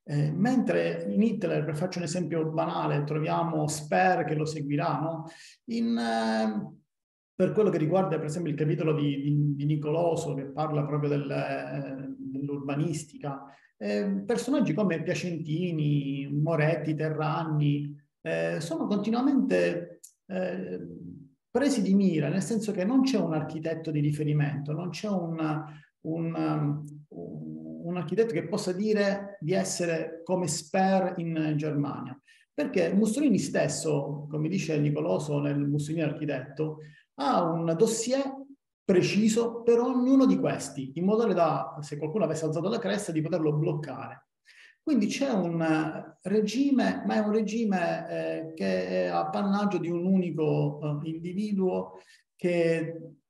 Eh, mentre in Hitler, per faccio un esempio banale, troviamo Sper che lo seguirà, no? in, eh, per quello che riguarda per esempio il capitolo di, di, di Nicoloso che parla proprio del, eh, dell'urbanistica, Ehm, personaggi come Piacentini, Moretti, Terranni, eh, sono continuamente eh, presi di mira, nel senso che non c'è un architetto di riferimento, non c'è un, un, um, un architetto che possa dire di essere come Sper in Germania. Perché Mussolini stesso, come dice Nicoloso nel Mussolini architetto, ha un dossier preciso per ognuno di questi, in modo tale da, se qualcuno avesse alzato la cresta, di poterlo bloccare. Quindi c'è un regime, ma è un regime eh, che è appannaggio di un unico eh, individuo che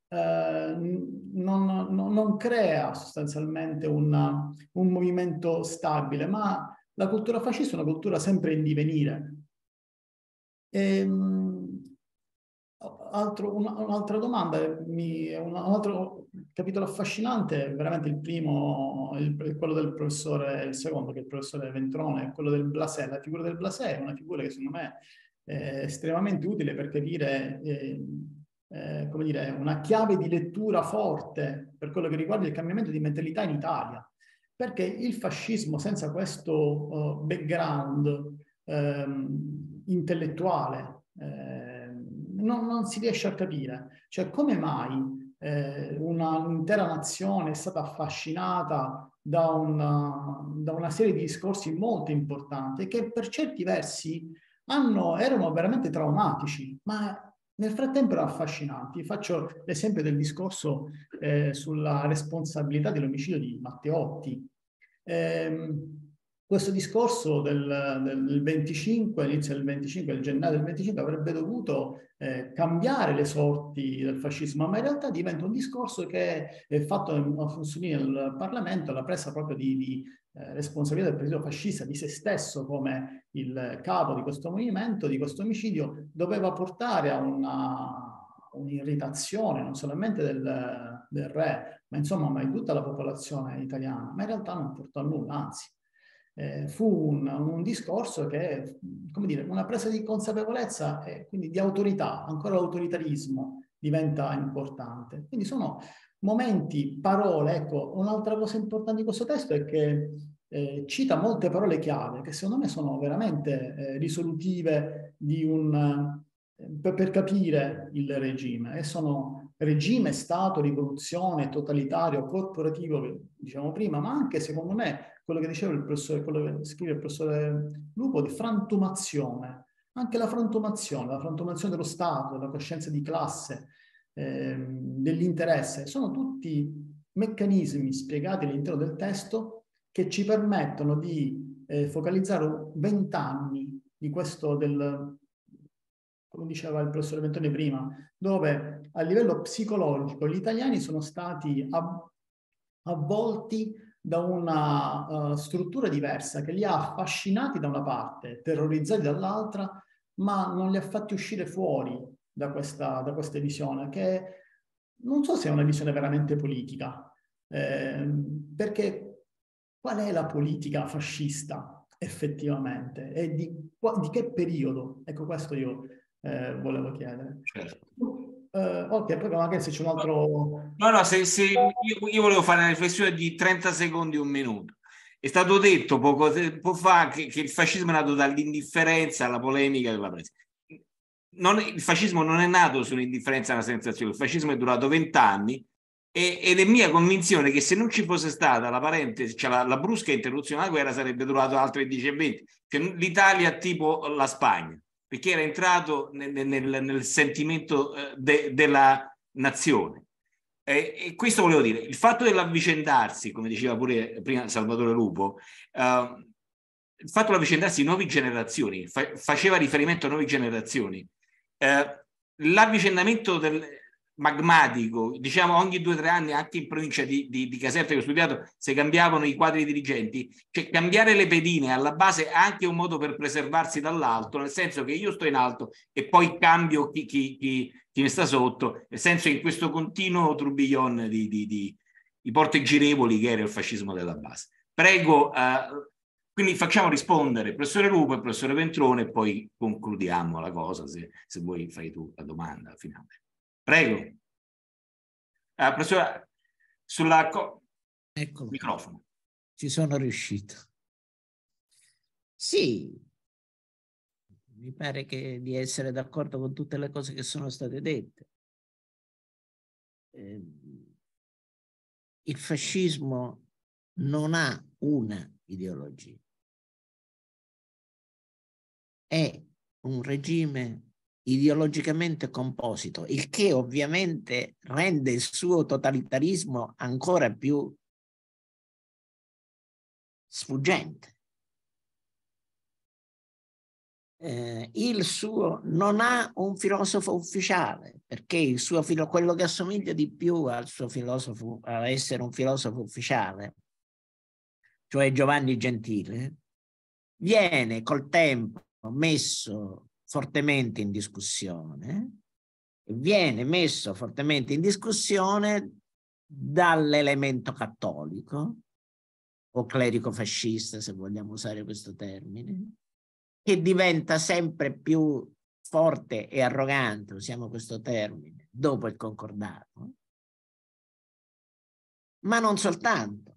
eh, non, non, non, crea sostanzialmente una, un movimento stabile, ma la cultura fascista è una cultura sempre in divenire. E, ehm, altro, un, un'altra domanda, eh, mi, un, altro capitolo affascinante, veramente il primo, il, quello del professore, il secondo che è il professore Ventrone, quello del Blasè. La figura del Blasè è una figura che secondo me è estremamente utile per capire, eh, eh, come dire, una chiave di lettura forte per quello che riguarda il cambiamento di mentalità in Italia. Perché il fascismo senza questo uh, background ehm, intellettuale, eh, non, non si riesce a capire. Cioè, come mai eh, una, un'intera nazione è stata affascinata da una, da una serie di discorsi molto importanti che per certi versi hanno, erano veramente traumatici, ma nel frattempo erano affascinanti. Faccio l'esempio del discorso eh, sulla responsabilità dell'omicidio di Matteotti. Eh, questo discorso del, del 25, inizio del 25, del gennaio del 25, avrebbe dovuto eh, cambiare le sorti del fascismo, ma in realtà diventa un discorso che è fatto a funzionare del Parlamento, la presa proprio di, di eh, responsabilità del partito fascista di se stesso come il capo di questo movimento, di questo omicidio, doveva portare a una, un'irritazione non solamente del, del re, ma insomma ma di tutta la popolazione italiana, ma in realtà non portò a nulla, anzi eh, fu un, un, discorso che, come dire, una presa di consapevolezza e quindi di autorità, ancora l'autoritarismo diventa importante. Quindi sono momenti, parole, ecco, un'altra cosa importante di questo testo è che eh, cita molte parole chiave che secondo me sono veramente eh, risolutive un, eh, per, per capire il regime e sono regime, Stato, rivoluzione, totalitario, corporativo, diciamo prima, ma anche secondo me quello che diceva il professore, quello che scrive il professore Lupo, di frantumazione. Anche la frantumazione, la frantumazione dello Stato, della coscienza di classe, eh, dell'interesse, sono tutti meccanismi spiegati all'interno del testo che ci permettono di eh, focalizzare vent'anni di questo del, come diceva il professore Ventone prima, dove a livello psicologico gli italiani sono stati avvolti da una uh, struttura diversa che li ha affascinati da una parte, terrorizzati dall'altra, ma non li ha fatti uscire fuori da questa, da questa visione, che non so se è una visione veramente politica, eh, perché qual è la politica fascista effettivamente e di, di che periodo? Ecco questo io eh, volevo chiedere. Certo. Uh, ok, poi magari se c'è un altro... No, no, se, se io, io, volevo fare una riflessione di 30 secondi, un minuto. È stato detto poco tempo fa che, che il fascismo è nato dall'indifferenza alla polemica della presa. Non, il fascismo non è nato sull'indifferenza alla sensazione, il fascismo è durato vent'anni e, ed è mia convinzione che se non ci fosse stata la parentesi, cioè la, la brusca interruzione della guerra sarebbe durato altri 10 e 20. Cioè, L'Italia tipo la Spagna perché era entrato nel, nel, nel sentimento eh, de, della nazione. E, e, questo volevo dire, il fatto dell'avvicendarsi, come diceva pure prima Salvatore Lupo, eh, il fatto dell'avvicendarsi di nuove generazioni, fa, faceva riferimento a nuove generazioni. Eh, l'avvicendamento del, magmatico, diciamo ogni due o tre anni anche in provincia di, di, di Caserta che ho studiato, se cambiavano i quadri dirigenti, cioè cambiare le pedine alla base è anche un modo per preservarsi dall'alto, nel senso che io sto in alto e poi cambio chi, chi, chi, chi mi sta sotto, nel senso che in questo continuo trubiglion di, di, di, di porte girevoli che era il fascismo della base. Prego, eh, quindi facciamo rispondere professore Lupo e professore Ventrone e poi concludiamo la cosa se, se vuoi fai tu la domanda finale. Prego. Ah, professora, sulla... Eccolo. Microfono. Ci sono riuscito. Sì, mi pare che, di essere d'accordo con tutte le cose che sono state dette. Ehm, il fascismo non ha una ideologia. È un regime ideologicamente composito, il che ovviamente rende il suo totalitarismo ancora più sfuggente. Eh, il suo non ha un filosofo ufficiale, perché il suo filo, quello che assomiglia di più al suo filosofo, a essere un filosofo ufficiale, cioè Giovanni Gentile, viene col tempo messo fortemente in discussione, viene messo fortemente in discussione dall'elemento cattolico o clerico fascista, se vogliamo usare questo termine, che diventa sempre più forte e arrogante, usiamo questo termine, dopo il concordato, ma non soltanto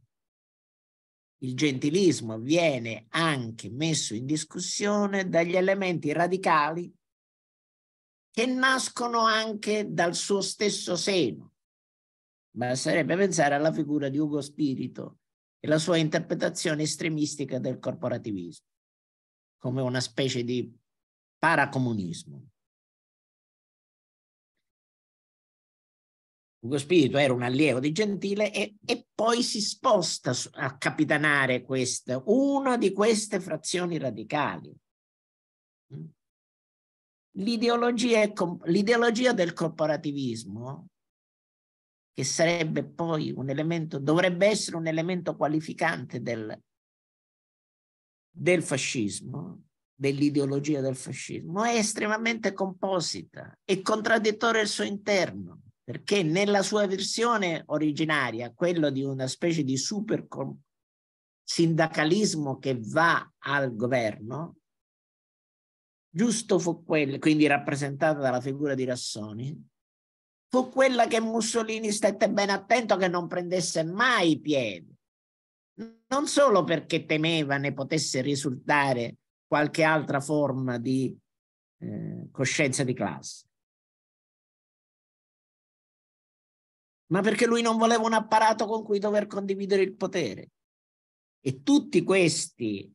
il gentilismo viene anche messo in discussione dagli elementi radicali che nascono anche dal suo stesso seno. Basterebbe pensare alla figura di Ugo Spirito e la sua interpretazione estremistica del corporativismo, come una specie di paracomunismo. Ugo Spirito era un allievo di Gentile e, e poi si sposta a capitanare questa, una di queste frazioni radicali. Mm. L'ideologia, l'ideologia del corporativismo, che sarebbe poi un elemento, dovrebbe essere un elemento qualificante del, del fascismo, dell'ideologia del fascismo, è estremamente composita e contraddittoria al suo interno perché nella sua versione originaria, quello di una specie di super sindacalismo che va al governo, giusto fu quella, quindi rappresentata dalla figura di Rassoni, fu quella che Mussolini stette ben attento che non prendesse mai piede, non solo perché temeva ne potesse risultare qualche altra forma di eh, coscienza di classe, ma perché lui non voleva un apparato con cui dover condividere il potere. E tutti questi,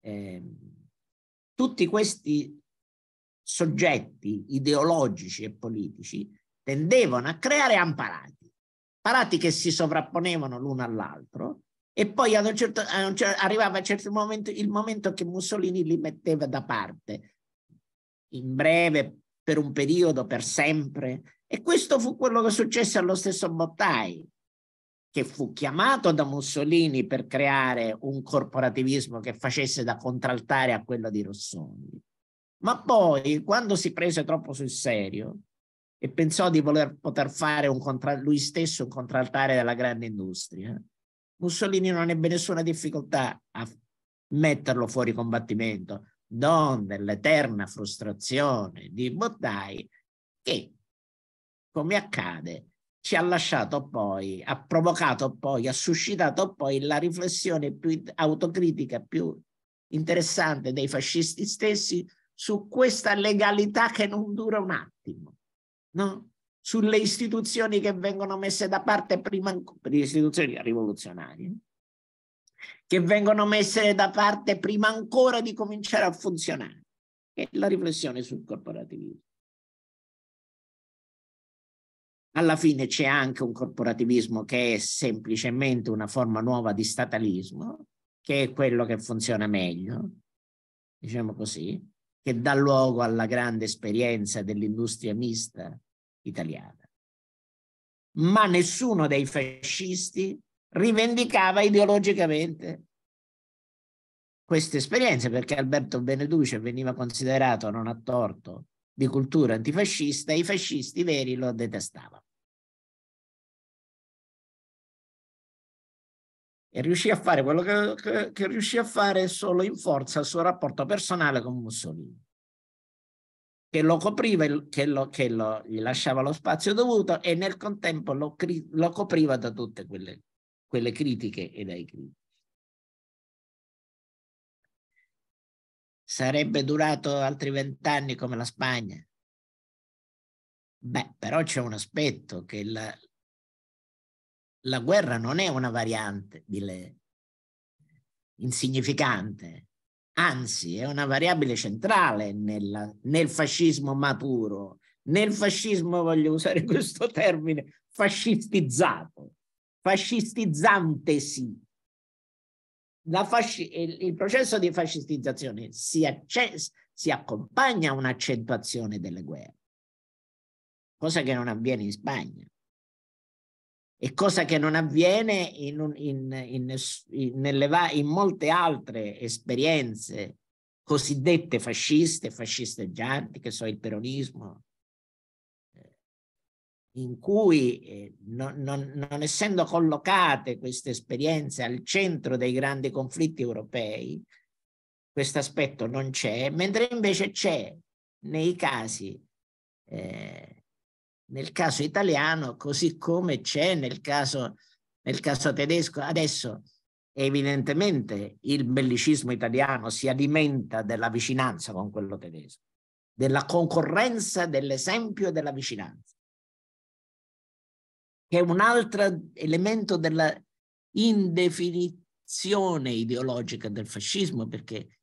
eh, tutti questi soggetti ideologici e politici tendevano a creare amparati, parati che si sovrapponevano l'uno all'altro e poi ad un certo, a un certo, arrivava a certo momento, il momento che Mussolini li metteva da parte. In breve per un periodo, per sempre. E questo fu quello che successe allo stesso Bottai, che fu chiamato da Mussolini per creare un corporativismo che facesse da contraltare a quello di Rossoni. Ma poi, quando si prese troppo sul serio e pensò di voler poter fare contra- lui stesso un contraltare della grande industria, Mussolini non ebbe nessuna difficoltà a metterlo fuori combattimento, non dell'eterna frustrazione di Bottai che, come accade, ci ha lasciato poi, ha provocato poi, ha suscitato poi la riflessione più autocritica, più interessante dei fascisti stessi su questa legalità che non dura un attimo, no? sulle istituzioni che vengono messe da parte prima, le istituzioni rivoluzionarie, che vengono messe da parte prima ancora di cominciare a funzionare, che è la riflessione sul corporativismo. Alla fine c'è anche un corporativismo che è semplicemente una forma nuova di statalismo, che è quello che funziona meglio, diciamo così, che dà luogo alla grande esperienza dell'industria mista italiana. Ma nessuno dei fascisti rivendicava ideologicamente queste esperienze perché Alberto Beneduce veniva considerato non a torto di cultura antifascista e i fascisti veri lo detestavano. E riuscì a fare quello che, che, che riuscì a fare solo in forza al suo rapporto personale con Mussolini che lo copriva, che, lo, che lo, gli lasciava lo spazio dovuto e nel contempo lo, lo copriva da tutte quelle quelle critiche e dai critici. Sarebbe durato altri vent'anni come la Spagna? Beh, però c'è un aspetto che la, la guerra non è una variante le, insignificante, anzi è una variabile centrale nella, nel fascismo maturo, nel fascismo, voglio usare questo termine, fascistizzato fascistizzantesi. Fasci- il, il, processo di fascistizzazione si, acce- si accompagna a un'accentuazione delle guerre, cosa che non avviene in Spagna e cosa che non avviene in, un, in, in, nelle, in, molte altre esperienze cosiddette fasciste, fascisteggianti, che so il peronismo, in cui eh, non, non, non essendo collocate queste esperienze al centro dei grandi conflitti europei, questo aspetto non c'è, mentre invece c'è nei casi, eh, nel caso italiano, così come c'è nel caso, nel caso tedesco. Adesso evidentemente il bellicismo italiano si alimenta della vicinanza con quello tedesco, della concorrenza, dell'esempio e della vicinanza che è un altro elemento della indefinizione ideologica del fascismo, perché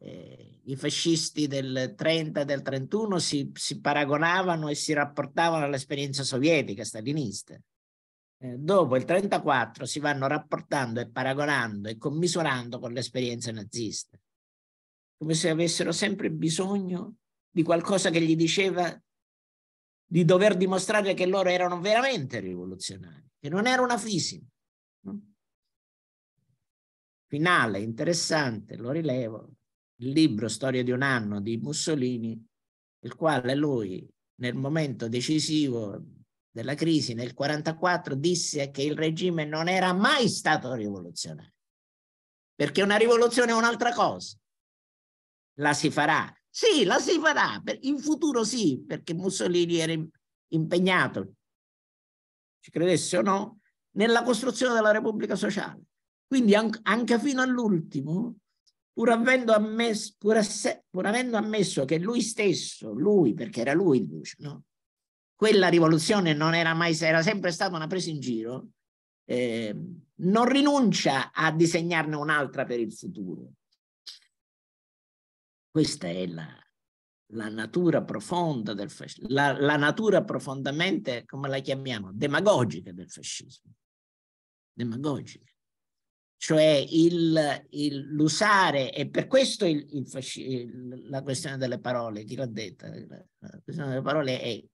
eh, i fascisti del 30 e del 31 si, si, paragonavano e si rapportavano all'esperienza sovietica stalinista. Eh, dopo il 34 si vanno rapportando e paragonando e commisurando con l'esperienza nazista, come se avessero sempre bisogno di qualcosa che gli diceva di dover dimostrare che loro erano veramente rivoluzionari, che non era una fisima. Finale interessante, lo rilevo, il libro Storia di un anno di Mussolini, il quale lui nel momento decisivo della crisi nel 1944 disse che il regime non era mai stato rivoluzionario, perché una rivoluzione è un'altra cosa. La si farà sì, la si farà, in futuro sì, perché Mussolini era impegnato, ci credesse o no, nella costruzione della Repubblica Sociale. Quindi anche fino all'ultimo, pur, ammesso, pur, ass- pur avendo ammesso che lui stesso, lui, perché era lui, dice, no? quella rivoluzione non era mai, era sempre stata una presa in giro, eh, non rinuncia a disegnarne un'altra per il futuro. Questa è la, la natura profonda del fascismo, la, la natura profondamente, come la chiamiamo, demagogica del fascismo. Demagogica cioè l'usare, e per questo il, il fasci, la questione delle parole, chi l'ha detta? La, la questione delle parole è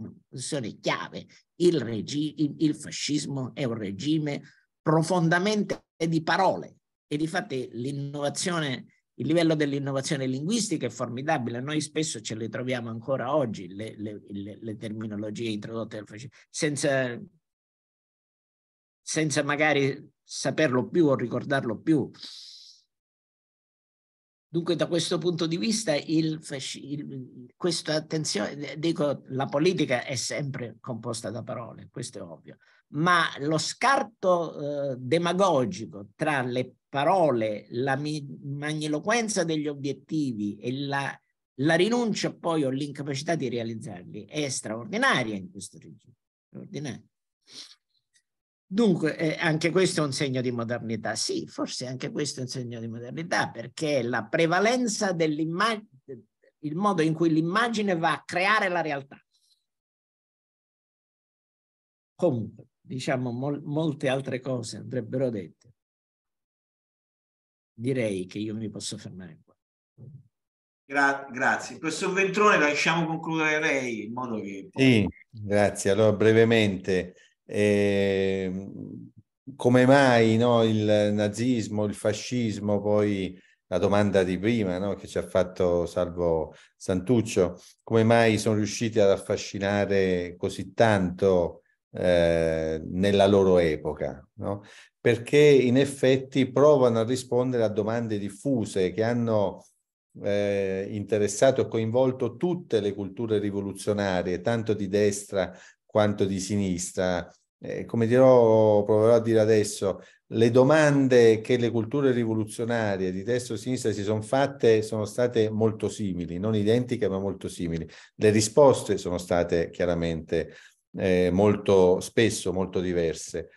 una questione chiave. Il, regi, il, il, fascismo è un regime profondamente di parole e di fatto l'innovazione il livello dell'innovazione linguistica è formidabile, noi spesso ce le troviamo ancora oggi, le, le, le, le terminologie introdotte dal senza, senza magari saperlo più o ricordarlo più. Dunque, da questo punto di vista, il, il, questa attenzione, dico, la politica è sempre composta da parole, questo è ovvio, ma lo scarto eh, demagogico tra le parole, la magniloquenza degli obiettivi e la, la rinuncia poi o l'incapacità di realizzarli è straordinaria in questo regime. Straordinaria. Dunque, eh, anche questo è un segno di modernità. Sì, forse anche questo è un segno di modernità, perché la prevalenza dell'immagine, il modo in cui l'immagine va a creare la realtà. Comunque, diciamo, mol molte altre cose andrebbero dette. Direi che io mi posso fermare qua. Gra grazie. Professor Ventrone, lasciamo concludere lei in modo che... Sì, grazie. Allora, brevemente, eh, come mai no, il nazismo, il fascismo, poi la domanda di prima no, che ci ha fatto Salvo Santuccio, come mai sono riusciti ad affascinare così tanto eh, nella loro epoca, no? perché in effetti provano a rispondere a domande diffuse che hanno eh, interessato e coinvolto tutte le culture rivoluzionarie, tanto di destra quanto di sinistra. Eh, come dirò, proverò a dire adesso, le domande che le culture rivoluzionarie di destra e sinistra si sono fatte sono state molto simili, non identiche ma molto simili. Le risposte sono state chiaramente eh, molto spesso molto diverse.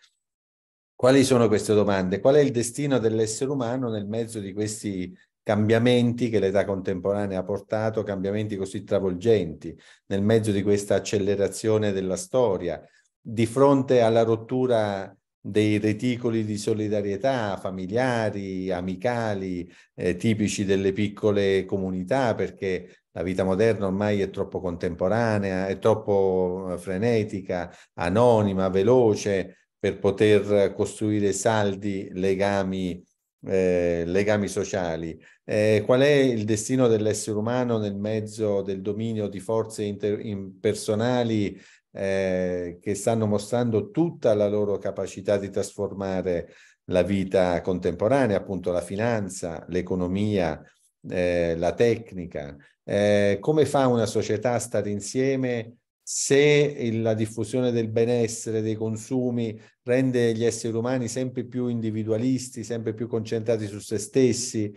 Quali sono queste domande? Qual è il destino dell'essere umano nel mezzo di questi cambiamenti che l'età contemporanea ha portato, cambiamenti così travolgenti, nel mezzo di questa accelerazione della storia, di fronte alla rottura dei reticoli di solidarietà familiari, amicali, eh, tipici delle piccole comunità, perché la vita moderna ormai è troppo contemporanea, è troppo eh, frenetica, anonima, veloce per poter costruire saldi legami, eh, legami sociali. Eh, qual è il destino dell'essere umano nel mezzo del dominio di forze inter- impersonali eh, che stanno mostrando tutta la loro capacità di trasformare la vita contemporanea, appunto la finanza, l'economia, eh, la tecnica, eh, come fa una società a stare insieme se la diffusione del benessere, dei consumi rende gli esseri umani sempre più individualisti, sempre più concentrati su se stessi,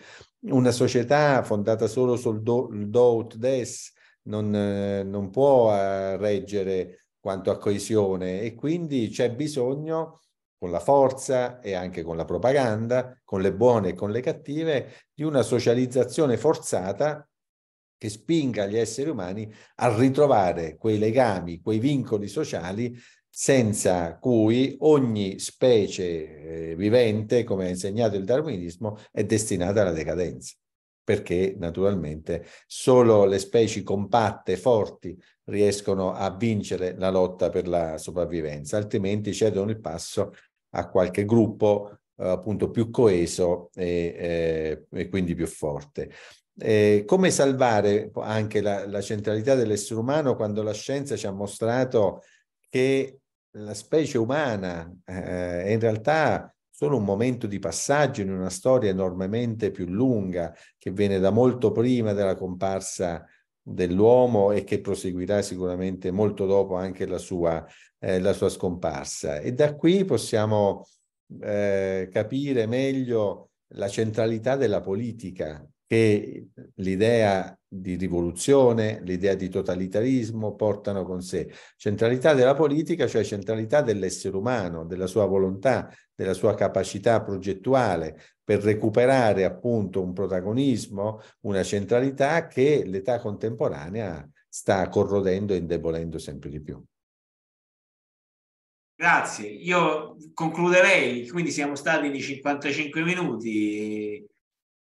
una società fondata solo sul do, do des non, eh, non può eh, reggere quanto a coesione e quindi c'è bisogno con la forza e anche con la propaganda, con le buone e con le cattive, di una socializzazione forzata che spinga gli esseri umani a ritrovare quei legami, quei vincoli sociali senza cui ogni specie eh, vivente, come ha insegnato il darwinismo, è destinata alla decadenza, perché naturalmente solo le specie compatte, forti, riescono a vincere la lotta per la sopravvivenza, altrimenti cedono il passo a qualche gruppo eh, appunto più coeso e, eh, e quindi più forte. Eh, come salvare anche la, la centralità dell'essere umano quando la scienza ci ha mostrato che la specie umana eh, è eh, in realtà solo un momento di passaggio in una storia enormemente più lunga che viene da molto prima della comparsa dell'uomo e che proseguirà sicuramente molto dopo anche la sua, eh, la sua scomparsa. E da qui possiamo eh, capire meglio la centralità della politica che l'idea di rivoluzione, l'idea di totalitarismo portano con sé. Centralità della politica, cioè centralità dell'essere umano, della sua volontà, della sua capacità progettuale per recuperare appunto un protagonismo, una centralità che l'età contemporanea sta corrodendo e indebolendo sempre di più. Grazie, io concluderei, quindi siamo stati di 55 minuti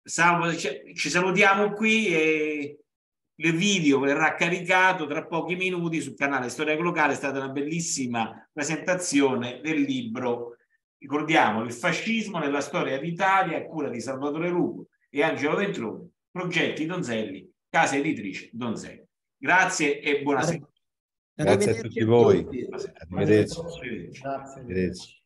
Samuel, cioè, ci salutiamo qui e il video verrà caricato tra pochi minuti sul canale Storia Locale, è stata una bellissima presentazione del libro, ricordiamo, Il fascismo nella storia d'Italia a cura di Salvatore Lupo e Angelo Ventrone, Progetti Donzelli, casa editrice Donzelli. Grazie e buonasera. Grazie a tutti voi. Arrivederci. Arrivederci. Grazie. Arrivederci.